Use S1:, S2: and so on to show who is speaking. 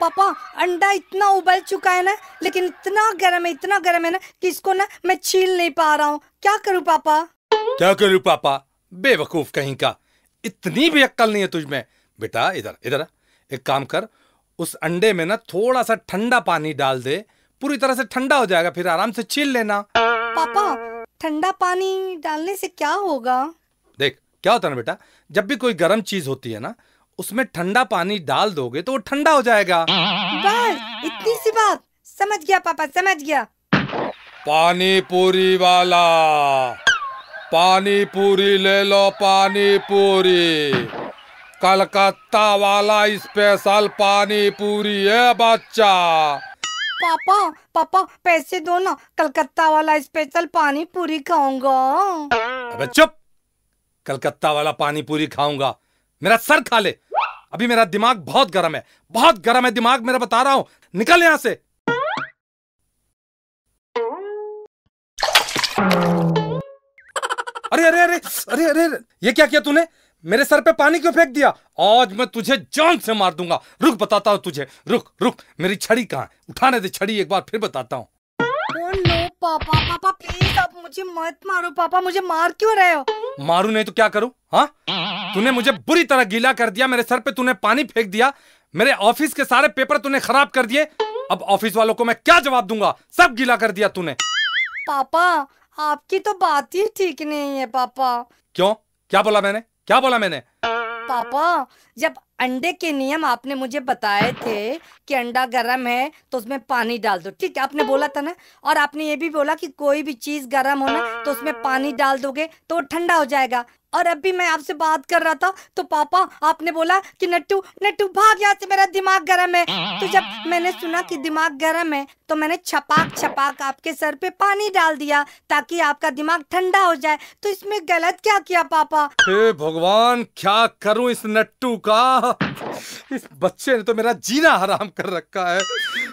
S1: पापा अंडा इतना उबल चुका है ना लेकिन इतना गर्म है इतना गर्म है ना कि इसको ना मैं छील नहीं पा रहा हूँ क्या करूँ पापा
S2: क्या करूँ पापा बेवकूफ कहीं का इतनी भी अक्कल नहीं है तुझमें बेटा इधर इधर एक काम कर उस अंडे में ना थोड़ा सा ठंडा पानी डाल दे पूरी तरह से ठंडा हो जाएगा फिर आराम से छील लेना
S1: पापा ठंडा पानी डालने से क्या होगा
S2: देख क्या होता है ना बेटा जब भी कोई गर्म चीज होती है ना उसमें ठंडा पानी डाल दोगे तो वो ठंडा हो जाएगा बस
S1: इतनी सी बात समझ गया पापा समझ गया
S2: पानी पूरी वाला पानी पूरी ले लो पानी पूरी कलकत्ता वाला स्पेशल पानी पूरी है बच्चा
S1: पापा पापा पैसे दो ना कलकत्ता वाला स्पेशल पानी पूरी खाऊंगा अबे
S2: चुप कलकत्ता वाला पानी पूरी खाऊंगा मेरा सर खा ले अभी मेरा दिमाग बहुत गर्म है बहुत गर्म है दिमाग मेरा बता रहा हूं निकल यहां से अरे अरे अरे अरे अरे, ये क्या किया तूने मेरे सर पे पानी क्यों फेंक दिया आज मैं तुझे जान से मार दूंगा रुक बताता हूँ तुझे रुक रुक मेरी छड़ी कहाँ है उठाने दे छड़ी एक बार फिर बताता हूँ
S1: पापा पापा प्लीज आप मुझे मत मारो पापा मुझे मार क्यों रहे
S2: हो मारू नहीं तो क्या करूं हाँ तूने मुझे बुरी तरह गीला कर दिया मेरे सर पे तूने पानी फेंक दिया मेरे ऑफिस के सारे पेपर तूने खराब कर दिए अब ऑफिस वालों को मैं क्या जवाब दूंगा सब गीला कर दिया तूने
S1: पापा आपकी तो बात ही ठीक नहीं है पापा
S2: क्यों क्या बोला मैंने क्या बोला मैंने
S1: पापा जब अंडे के नियम आपने मुझे बताए थे कि अंडा गर्म है तो उसमें पानी डाल दो ठीक है आपने बोला था ना और आपने ये भी बोला कि कोई भी चीज गर्म हो ना तो उसमें पानी डाल दोगे तो वो ठंडा हो जाएगा और अब भी मैं आपसे बात कर रहा था तो पापा आपने बोला कि नट्टू नट्टू भाग यहाँ से मेरा दिमाग गर्म है तो जब मैंने सुना कि दिमाग गर्म है तो मैंने छपाक छपाक आपके सर पे पानी डाल दिया ताकि आपका दिमाग ठंडा हो जाए तो इसमें गलत क्या किया पापा
S2: हे भगवान क्या करूँ इस नट्टू का इस बच्चे ने तो मेरा जीना हराम कर रखा है